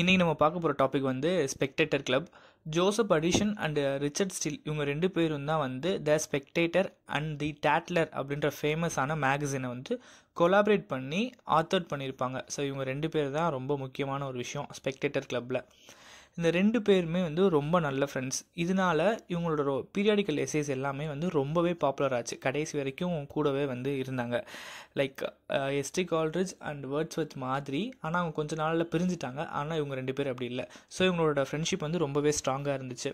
இன்றைக்கி நம்ம பார்க்க போகிற டாபிக் வந்து Spectator Club Joseph Addison and Richard Steele இவங்க ரெண்டு பேரும் தான் வந்து த ஸ்பெக்டேட்டர் அண்ட் தி டேட்லர் அப்படின்ற ஃபேமஸான மேகசினை வந்து கொலாபரேட் பண்ணி ஆத்தர்ட் பண்ணியிருப்பாங்க ஸோ இவங்க ரெண்டு பேர் தான் ரொம்ப முக்கியமான ஒரு விஷயம் ஸ்பெக்டேட்டர் கிளப்பில் இந்த ரெண்டு பேருமே வந்து ரொம்ப நல்ல ஃப்ரெண்ட்ஸ் இதனால் இவங்களோட ரோ பீரியாடிக்கல் எஸ்ஏஸ் எல்லாமே வந்து ரொம்பவே பாப்புலர் ஆச்சு கடைசி வரைக்கும் கூடவே வந்து இருந்தாங்க like S T Coleridge and Wordsworth மாதிரி ஆனால் அவங்க கொஞ்சம் நாளில் பிரிஞ்சுட்டாங்க ஆனால் இவங்க ரெண்டு பேர் அப்படி இல்லை ஸோ இவங்களோட ஃப்ரெண்ட்ஷிப் வந்து ரொம்பவே ஸ்ட்ராங்காக இருந்துச்சு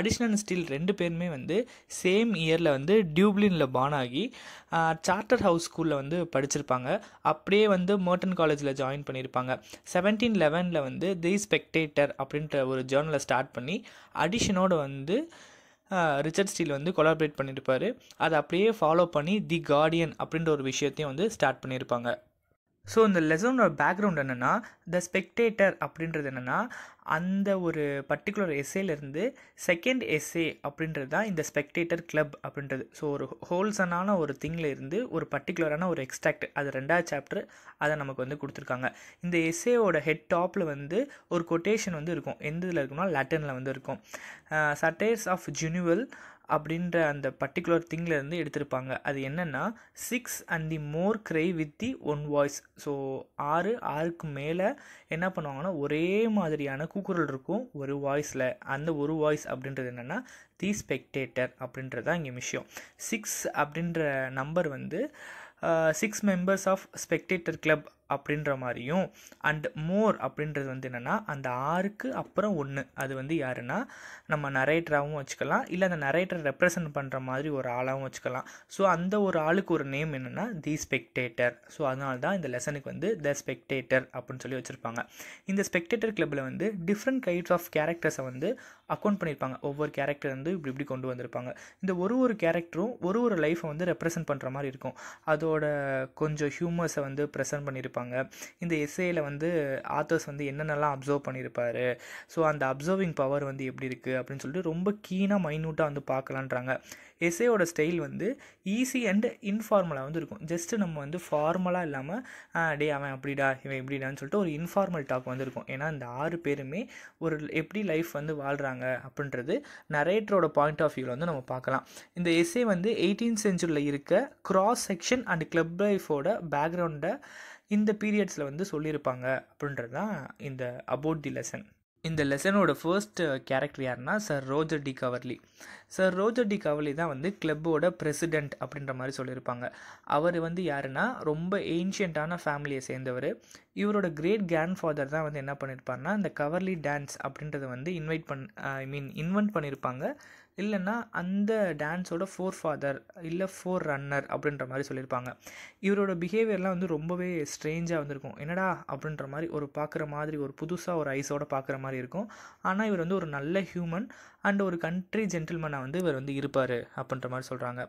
அடிஷ்னல் ஸ்டீல் ரெண்டு பேருமே வந்து சேம் இயரில் வந்து டியூப்ளினில் பான் ஆகி சார்ட்டர் ஹவுஸ் ஸ்கூலில் வந்து படிச்சிருப்பாங்க அப்படியே வந்து மோர்டன் காலேஜில் ஜாயின் பண்ணியிருப்பாங்க செவன்டீன் லெவனில் வந்து தி ஸ்பெக்டேட்டர் அப்படின்ற ஒரு ஜேர்னலை ஸ்டார்ட் பண்ணி அடிஷனோடு வந்து ரிச்சர்ட் ஸ்டீல் வந்து கொலாபரேட் பண்ணியிருப்பார் அதை அப்படியே ஃபாலோ பண்ணி தி கார்டியன் அப்படின்ற ஒரு விஷயத்தையும் வந்து ஸ்டார்ட் பண்ணியிருப்பாங்க ஸோ இந்த லெசனோட பேக்ரவுண்ட் என்னென்னா த ஸ்பெக்டேட்டர் அப்படின்றது என்னென்னா அந்த ஒரு பர்டிகுலர் எஸ்ஸேலேருந்து செகண்ட் எஸ்ஸே அப்படின்றது தான் இந்த ஸ்பெக்டேட்டர் கிளப் அப்படின்றது ஸோ ஒரு ஹோல்சனான ஒரு திங்கில் இருந்து ஒரு பர்டிகுலரான ஒரு எக்ஸ்ட்ராக்ட் அது ரெண்டாவது சாப்டர் அதை நமக்கு வந்து கொடுத்துருக்காங்க இந்த எஸ்ஸேவோட ஹெட் டாப்பில் வந்து ஒரு கொட்டேஷன் வந்து இருக்கும் எந்த இதில் இருக்குன்னா லேட்டனில் வந்து இருக்கும் சட்டேர்ஸ் ஆஃப் ஜுனுவல் அப்படின்ற அந்த பர்டிகுலர் திங்லேருந்து எடுத்திருப்பாங்க அது என்னென்னா six and the more cry with the one voice so ஆறு ஆறுக்கு மேலே என்ன பண்ணுவாங்கன்னா ஒரே மாதிரியான கூக்குரல் இருக்கும் ஒரு வாய்ஸில் அந்த ஒரு வாய்ஸ் அப்படின்றது என்னென்னா தி ஸ்பெக்டேட்டர் அப்படின்றது தான் இங்கே விஷயம் சிக்ஸ் அப்படின்ற நம்பர் வந்து six members of Spectator Club அப்படின்ற மாதிரியும் அண்ட் மோர் அப்படின்றது வந்து என்னென்னா அந்த ஆறுக்கு அப்புறம் ஒன்று அது வந்து யாருன்னா நம்ம நரேட்டராகவும் வச்சுக்கலாம் இல்லை அந்த நரேட்டரை ரெப்ரசன்ட் பண்ணுற மாதிரி ஒரு ஆளாகவும் வச்சுக்கலாம் ஸோ அந்த ஒரு ஆளுக்கு ஒரு நேம் என்னென்னா தி ஸ்பெக்டேட்டர் ஸோ அதனால தான் இந்த லெசனுக்கு வந்து த ஸ்பெக்டேட்டர் அப்படின்னு சொல்லி வச்சுருப்பாங்க இந்த ஸ்பெக்டேட்டர் கிளப்பில் வந்து டிஃப்ரெண்ட் கைட்ஸ் ஆஃப் கேரக்டர்ஸை வந்து அக்கௌண்ட் பண்ணியிருப்பாங்க ஒவ்வொரு கேரக்டர் வந்து இப்படி இப்படி கொண்டு வந்திருப்பாங்க இந்த ஒரு ஒரு கேரக்டரும் ஒரு ஒரு லைஃப்பை வந்து ரெப்ரசன்ட் பண்ணுற மாதிரி இருக்கும் அதோட கொஞ்சம் ஹியூமர்ஸை வந்து ப்ரெசென்ட் பண்ணியிருப்பாங்க பண்ணியிருப்பாங்க இந்த எஸ்ஏயில் வந்து ஆத்தர்ஸ் வந்து என்னென்னலாம் அப்சர்வ் பண்ணியிருப்பாரு ஸோ அந்த அப்சர்விங் பவர் வந்து எப்படி இருக்குது அப்படின்னு சொல்லிட்டு ரொம்ப கீனாக மைன்யூட்டாக வந்து பார்க்கலான்றாங்க எஸ்ஏயோட ஸ்டைல் வந்து ஈஸி அண்ட் இன்ஃபார்மலாக வந்து இருக்கும் ஜஸ்ட்டு நம்ம வந்து ஃபார்மலாக இல்லாமல் டே அவன் அப்படிடா இவன் எப்படிடான்னு சொல்லிட்டு ஒரு இன்ஃபார்மல் டாக் வந்துருக்கும் ஏன்னா இந்த ஆறு பேருமே ஒரு எப்படி லைஃப் வந்து வாழ்கிறாங்க அப்படின்றது நரேட்டரோட பாயிண்ட் ஆஃப் வியூவில் வந்து நம்ம பார்க்கலாம் இந்த எஸ்ஏ வந்து எயிட்டீன் செஞ்சுரியில் இருக்க க்ராஸ் செக்ஷன் அண்ட் கிளப் லைஃபோட பேக்ரவுண்டை இந்த பீரியட்ஸில் வந்து சொல்லியிருப்பாங்க அப்படின்றது தான் இந்த அபவுட் தி லெசன் இந்த லெசனோட ஃபர்ஸ்ட் கேரக்டர் யாருன்னா sir Roger de Coverley sir Roger de Coverley தான் வந்து கிளப்போட பிரசிடெண்ட் அப்படின்ற மாதிரி சொல்லியிருப்பாங்க அவர் வந்து யாருன்னா ரொம்ப ஏன்ஷியண்ட்டான ஃபேமிலியை சேர்ந்தவர் இவரோட கிரேட் கிராண்ட் ஃபாதர் தான் வந்து என்ன பண்ணியிருப்பாருன்னா இந்த கவர்லி டான்ஸ் அப்படின்றத வந்து இன்வைட் பண் ஐ மீன் இன்வென்ட் பண்ணியிருப்பாங்க இல்லைன்னா அந்த டான்ஸோட ஃபோர் ஃபாதர் இல்லை ஃபோர் ரன்னர் அப்படின்ற மாதிரி சொல்லியிருப்பாங்க இவரோட பிஹேவியர்லாம் வந்து ரொம்பவே ஸ்ட்ரேஞ்சாக வந்திருக்கும் என்னடா அப்படின்ற மாதிரி ஒரு பார்க்குற மாதிரி ஒரு புதுசாக ஒரு ஐஸோட பார்க்குற மாதிரி இருக்கும் ஆனால் இவர் வந்து ஒரு நல்ல ஹியூமன் அண்ட் ஒரு கண்ட்ரி ஜென்டில்மனாக வந்து இவர் வந்து இருப்பார் அப்படின்ற மாதிரி சொல்கிறாங்க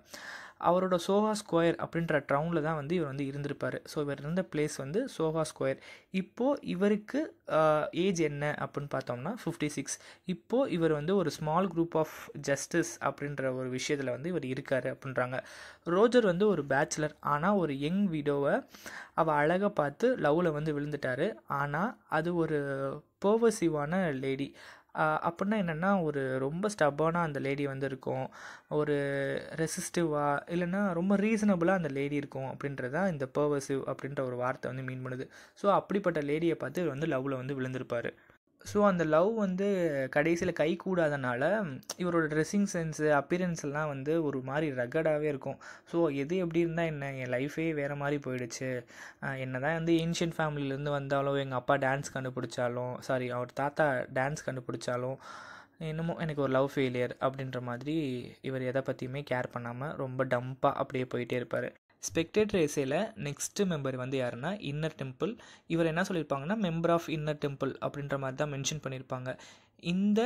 அவரோட சோஹா ஸ்கொயர் அப்படின்ற டவுனில் தான் வந்து இவர் வந்து இருந்திருப்பார் ஸோ இவர் இருந்த பிளேஸ் வந்து சோஹா ஸ்கொயர் இப்போது இவருக்கு ஏஜ் என்ன அப்படின்னு பார்த்தோம்னா ஃபிஃப்டி சிக்ஸ் இப்போது இவர் வந்து ஒரு ஸ்மால் குரூப் ஆஃப் ஜஸ்டிஸ் அப்படின்ற ஒரு விஷயத்தில் வந்து இவர் இருக்கார் அப்படின்றாங்க ரோஜர் வந்து ஒரு பேச்சுலர் ஆனால் ஒரு யங் விடோவை அவள் அழகாக பார்த்து லவ்வில் வந்து விழுந்துட்டார் ஆனால் அது ஒரு பர்வசிவான லேடி அப்படின்னா என்னென்னா ஒரு ரொம்ப ஸ்டப்பான அந்த லேடி வந்து இருக்கும் ஒரு ரெசிஸ்டிவாக இல்லைன்னா ரொம்ப ரீசனபுளாக அந்த லேடி இருக்கும் அப்படின்றதா இந்த பர்வசிவ் அப்படின்ற ஒரு வார்த்தை வந்து மீன் பண்ணுது ஸோ அப்படிப்பட்ட லேடியை பார்த்து வந்து லவ்வில் வந்து விழுந்திருப்பார் ஸோ அந்த லவ் வந்து கடைசியில் கை கூடாதனால இவரோட ட்ரெஸ்ஸிங் சென்ஸு அப்பியரன்ஸ் எல்லாம் வந்து ஒரு மாதிரி ரகடாகவே இருக்கும் ஸோ எது எப்படி இருந்தால் என்ன என் லைஃபே வேறு மாதிரி போயிடுச்சு என்ன தான் வந்து ஏன்ஷியன் ஃபேமிலியிலேருந்து வந்தாலும் எங்கள் அப்பா டான்ஸ் கண்டுபிடிச்சாலும் சாரி அவர் தாத்தா டான்ஸ் கண்டுபிடிச்சாலும் என்னமோ எனக்கு ஒரு லவ் ஃபெயிலியர் அப்படின்ற மாதிரி இவர் எதை பற்றியுமே கேர் பண்ணாமல் ரொம்ப டம்ப்பாக அப்படியே போயிட்டே இருப்பார் ஸ்பெக்டேட்டர் ஏசையில் நெக்ஸ்ட்டு மெம்பர் வந்து யாருன்னா இன்னர் டெம்பிள் இவர் என்ன சொல்லியிருப்பாங்கன்னா மெம்பர் ஆஃப் இன்னர் டெம்பிள் அப்படின்ற மாதிரி தான் மென்ஷன் பண்ணியிருப்பாங்க இந்த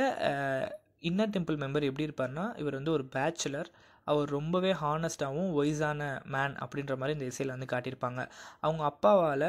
இன்னர் டெம்பிள் மெம்பர் எப்படி இருப்பார்னா இவர் வந்து ஒரு பேச்சுலர் அவர் ரொம்பவே ஹானஸ்டாகவும் ஒய்ஸான மேன் அப்படின்ற மாதிரி இந்த இசையில் வந்து காட்டியிருப்பாங்க அவங்க அப்பாவால்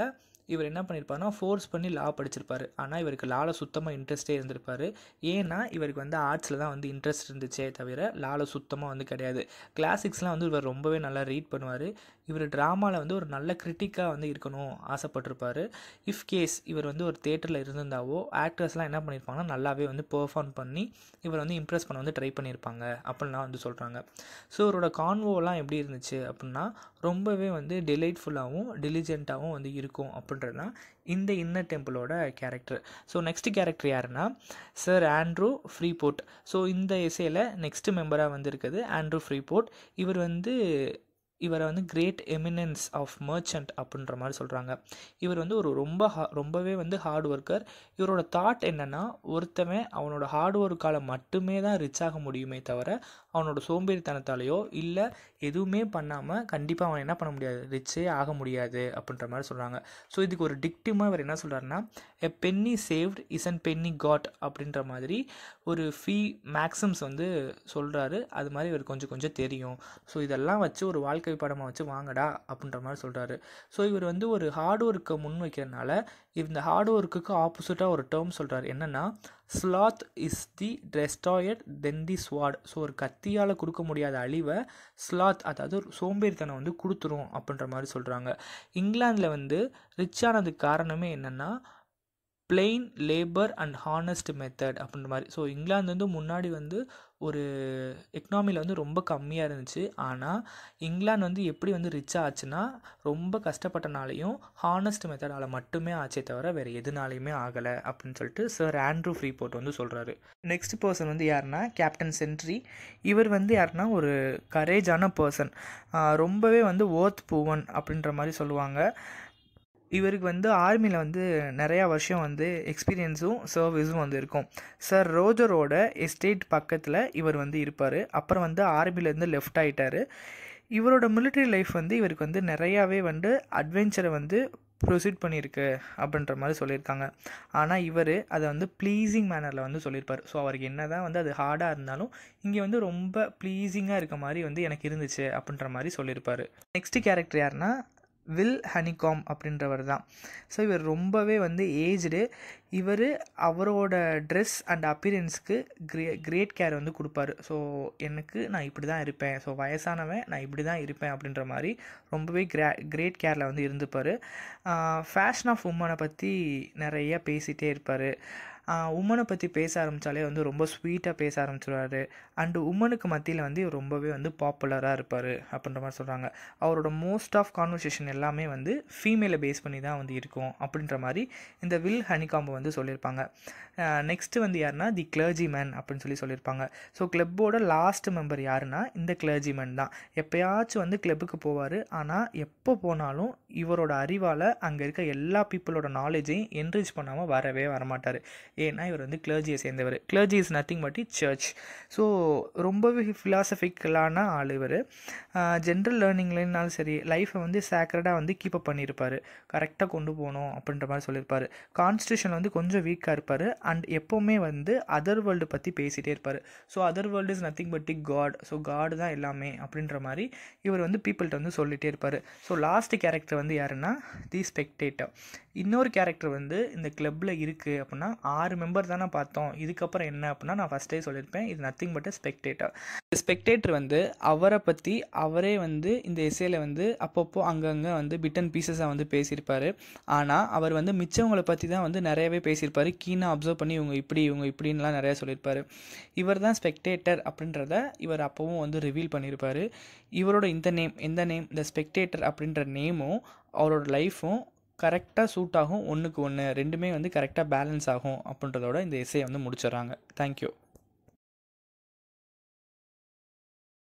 இவர் என்ன பண்ணியிருப்பாருன்னா ஃபோர்ஸ் பண்ணி லா படிச்சிருப்பார் ஆனால் இவருக்கு லால சுத்தமாக இன்ட்ரெஸ்ட்டே இருந்திருப்பார் ஏன்னா இவருக்கு வந்து ஆர்ட்ஸில் தான் வந்து இன்ட்ரெஸ்ட் இருந்துச்சே தவிர லால சுத்தமாக வந்து கிடையாது கிளாசிக்ஸ்லாம் வந்து இவர் ரொம்பவே நல்லா ரீட் பண்ணுவார் இவர் ட்ராமாவில் வந்து ஒரு நல்ல கிரிட்டிக்காக வந்து இருக்கணும் ஆசைப்பட்டிருப்பார் இஃப் கேஸ் இவர் வந்து ஒரு தேட்டரில் இருந்திருந்தாவோ ஆக்ட்ரஸ்லாம் என்ன பண்ணியிருப்பாங்கன்னா நல்லாவே வந்து பெர்ஃபார்ம் பண்ணி இவர் வந்து இம்ப்ரெஸ் பண்ண வந்து ட்ரை பண்ணியிருப்பாங்க அப்படின்லாம் வந்து சொல்கிறாங்க ஸோ இவரோட கான்வோலாம் எப்படி இருந்துச்சு அப்படின்னா ரொம்பவே வந்து டிலைட்ஃபுல்லாகவும் டெலிஜென்ட்டாகவும் வந்து இருக்கும் அப்படின்னு பண்ணுறதுனா இந்த இன்னர் டெம்பிளோட கேரக்டர் ஸோ நெக்ஸ்ட் கேரக்டர் யாருன்னா சார் ஆண்ட்ரூ ஃப்ரீபோர்ட் ஸோ இந்த இசையில் நெக்ஸ்ட் மெம்பராக வந்திருக்குது ஆண்ட்ரூ ஃப்ரீபோர்ட் இவர் வந்து இவரை வந்து கிரேட் எமினன்ஸ் ஆஃப் மர்ச்சன்ட் அப்படின்ற மாதிரி சொல்கிறாங்க இவர் வந்து ஒரு ரொம்ப ரொம்பவே வந்து ஹார்ட் ஒர்க்கர் இவரோட தாட் என்னென்னா ஒருத்தவன் அவனோட ஹார்ட் ஒர்க்கால் மட்டுமே தான் ரிச் ஆக முடியுமே தவிர அவனோட சோம்பேறித்தனத்தாலேயோ இல்லை எதுவுமே பண்ணாமல் கண்டிப்பாக அவன் என்ன பண்ண முடியாது ரிச்சே ஆக முடியாது அப்படின்ற மாதிரி சொல்கிறாங்க ஸோ இதுக்கு ஒரு டிக்டிமாக இவர் என்ன சொல்கிறாருன்னா a penny saved is and penny got அப்படின்ற மாதிரி ஒரு ஃபீ மேக்ஸிம்ஸ் வந்து சொல்கிறாரு அது மாதிரி இவர் கொஞ்சம் கொஞ்சம் தெரியும் ஸோ இதெல்லாம் வச்சு ஒரு வாழ்க்கை வாழ்க்கை படமாக வச்சு வாங்கடா அப்படின்ற மாதிரி சொல்கிறாரு ஸோ இவர் வந்து ஒரு ஹார்ட் ஒர்க்கை வைக்கிறதுனால இந்த ஹார்ட் ஒர்க்குக்கு ஆப்போசிட்டாக ஒரு டேர்ம் சொல்கிறார் என்னென்னா sloth is the restored than the sword so ஒரு கத்தியால் கொடுக்க முடியாத அழிவை ஸ்லாத் அதாவது ஒரு சோம்பேறித்தனம் வந்து கொடுத்துரும் அப்படின்ற மாதிரி சொல்கிறாங்க இங்கிலாந்தில் வந்து ரிச் ஆனதுக்கு காரணமே என்னென்னா plain labour and honest method அப்படின்ற மாதிரி ஸோ இங்கிலாந்து வந்து முன்னாடி வந்து ஒரு எக்கனாமியில் வந்து ரொம்ப கம்மியாக இருந்துச்சு ஆனால் இங்கிலாந்து வந்து எப்படி வந்து ரிச் ஆச்சுன்னா ரொம்ப கஷ்டப்பட்டனாலையும் ஹானஸ்ட் மெத்தடால் மட்டுமே ஆச்சே தவிர வேறு எதுனாலையுமே ஆகலை அப்படின்னு சொல்லிட்டு சார் ஆண்ட்ரூ ஃப்ரீ போர்ட் வந்து சொல்கிறாரு நெக்ஸ்ட் பர்சன் வந்து யாருன்னா கேப்டன் சென்ட்ரி இவர் வந்து யாருன்னா ஒரு கரேஜான பர்சன் ரொம்பவே வந்து ஓத் பூவன் அப்படின்ற மாதிரி சொல்லுவாங்க இவருக்கு வந்து ஆர்மியில் வந்து நிறையா வருஷம் வந்து எக்ஸ்பீரியன்ஸும் சர்வீஸும் வந்து இருக்கும் சார் ரோஜரோட எஸ்டேட் பக்கத்தில் இவர் வந்து இருப்பார் அப்புறம் வந்து ஆர்மியிலேருந்து லெஃப்ட் ஆகிட்டார் இவரோட மிலிட்ரி லைஃப் வந்து இவருக்கு வந்து நிறையாவே வந்து அட்வென்ச்சரை வந்து ப்ரொசீட் பண்ணியிருக்கு அப்படின்ற மாதிரி சொல்லியிருக்காங்க ஆனால் இவர் அதை வந்து ப்ளீஸிங் மேனரில் வந்து சொல்லியிருப்பார் ஸோ அவருக்கு என்ன தான் வந்து அது ஹார்டாக இருந்தாலும் இங்கே வந்து ரொம்ப ப்ளீஸிங்காக இருக்க மாதிரி வந்து எனக்கு இருந்துச்சு அப்படின்ற மாதிரி சொல்லியிருப்பார் நெக்ஸ்ட் கேரக்டர் யாருன்னா வில் ஹனிகாம் அப்படின்றவர் தான் ஸோ இவர் ரொம்பவே வந்து ஏஜ்டு இவர் அவரோட ட்ரெஸ் அண்ட் அப்பியரன்ஸ்க்கு கிரே கிரேட் கேர் வந்து கொடுப்பாரு ஸோ எனக்கு நான் இப்படி தான் இருப்பேன் ஸோ வயசானவன் நான் இப்படி தான் இருப்பேன் அப்படின்ற மாதிரி ரொம்பவே கிரே கிரேட் கேரில் வந்து இருந்துப்பார் ஃபேஷன் ஆஃப் உமனை பற்றி நிறையா பேசிகிட்டே இருப்பார் உமனை பற்றி பேச ஆரம்பித்தாலே வந்து ரொம்ப ஸ்வீட்டாக பேச ஆரம்பிச்சிடுவார் அண்டு உமனுக்கு மத்தியில் வந்து ரொம்பவே வந்து பாப்புலராக இருப்பார் அப்படின்ற மாதிரி சொல்கிறாங்க அவரோட மோஸ்ட் ஆஃப் கான்வர்சேஷன் எல்லாமே வந்து ஃபீமேலை பேஸ் பண்ணி தான் வந்து இருக்கும் அப்படின்ற மாதிரி இந்த வில் ஹனிகாம்பு வந்து சொல்லியிருப்பாங்க நெக்ஸ்ட்டு வந்து யாருன்னா தி கிளர்ஜி மேன் அப்படின்னு சொல்லி சொல்லியிருப்பாங்க ஸோ கிளப்போட லாஸ்ட் மெம்பர் யாருன்னா இந்த கிளர்ஜி மேன் தான் எப்போயாச்சும் வந்து கிளப்புக்கு போவார் ஆனால் எப்போ போனாலும் இவரோட அறிவால் அங்கே இருக்க எல்லா பீப்புளோட நாலேஜையும் என்ரீச் பண்ணாமல் வரவே வரமாட்டார் ஏன்னா இவர் வந்து கிளர்ஜியை சேர்ந்தவர் clergy is nothing but the church so ரொம்பவே ஃபிலாசபிக்கலான ஆள் இவர் ஜென்ரல் லேர்னிங்லனாலும் சரி லைஃப்பை வந்து சேக்ரடாக வந்து கீப் அப் பண்ணியிருப்பார் கரெக்டாக கொண்டு போகணும் அப்படின்ற மாதிரி சொல்லியிருப்பார் கான்ஸ்டியூஷன் வந்து கொஞ்சம் வீக்காக இருப்பார் அண்ட் எப்போவுமே வந்து அதர் வேர்ல்டு பற்றி பேசிகிட்டே இருப்பார் so other world is nothing but the God so God தான் எல்லாமே அப்படின்ற மாதிரி இவர் வந்து பீப்புள்கிட்ட வந்து சொல்லிகிட்டே இருப்பார் ஸோ லாஸ்ட் கேரக்டர் வந்து யாருன்னா தி ஸ்பெக்டேட்டர் இன்னொரு கேரக்டர் வந்து இந்த கிளப்பில் இருக்குது அப்படின்னா ஆறு மெம்பர் தானே பார்த்தோம் இதுக்கப்புறம் என்ன அப்படின்னா நான் ஃபஸ்ட்டே சொல்லியிருப்பேன் இது நத்திங் பட் ஸ்பெக்டேட்டர் ஸ்பெக்டேட்டர் வந்து அவரை பற்றி அவரே வந்து இந்த இசையில் வந்து அப்பப்போ அங்கங்கே வந்து பிட்டன் பீசஸாக வந்து பேசியிருப்பார் ஆனால் அவர் வந்து மிச்சவங்களை பற்றி தான் வந்து நிறையவே பேசியிருப்பார் கீனாக அப்சர்வ் பண்ணி இவங்க இப்படி இவங்க இப்படின்லாம் நிறையா சொல்லியிருப்பார் இவர் தான் ஸ்பெக்டேட்டர் அப்படின்றத இவர் அப்போவும் வந்து ரிவீல் பண்ணியிருப்பார் இவரோட இந்த நேம் எந்த நேம் இந்த ஸ்பெக்டேட்டர் அப்படின்ற நேமும் அவரோட லைஃப்பும் கரெக்டாக சூட் ஆகும் ஒன்றுக்கு ஒன்று ரெண்டுமே வந்து கரெக்டாக பேலன்ஸ் ஆகும் அப்படின்றதோட இந்த இசையை வந்து முடிச்சிடறாங்க தேங்க்யூ